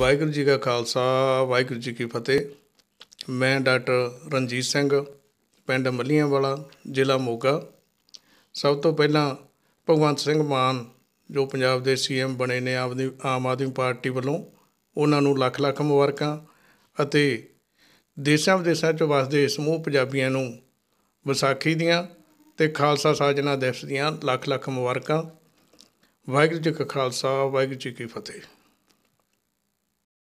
ਵਾਹਿਗੁਰੂ ਜੀ ਕਾ ਖਾਲਸਾ ਵਾਹਿਗੁਰੂ ਜੀ ਕੀ ਫਤਿਹ ਮੈਂ ਡਾਕਟਰ ਰਣਜੀਤ ਸਿੰਘ ਪਿੰਡ ਮੱਲੀਆਂ ਵਾਲਾ ਜ਼ਿਲ੍ਹਾ ਮੋਗਾ ਸਭ ਤੋਂ ਪਹਿਲਾਂ ਭਗਵੰਤ ਸਿੰਘ ਮਾਨ ਜੋ ਪੰਜਾਬ ਦੇ ਸੀਐਮ ਬਣੇ ਨੇ ਦੀ ਆਮ ਆਦਮੀ ਪਾਰਟੀ ਵੱਲੋਂ ਉਹਨਾਂ ਨੂੰ ਲੱਖ ਲੱਖ ਮੁਬਾਰਕਾਂ ਅਤੇ ਦੇਸ਼ਾਂ ਵਿਦੇਸ਼ਾਂ 'ਚ ਵਸਦੇ ਸਮੂਹ ਪੰਜਾਬੀਆਂ ਨੂੰ ਵਿਸਾਖੀ ਦੀਆਂ ਤੇ ਖਾਲਸਾ ਸਾਜਣਾ ਦਿਵਸ ਦੀਆਂ ਲੱਖ ਲੱਖ ਮੁਬਾਰਕਾਂ ਵਾਹਿਗੁਰੂ ਜੀ ਕਾ ਖਾਲਸਾ ਵਾਹਿਗੁਰੂ ਜੀ ਕੀ ਫਤਿਹ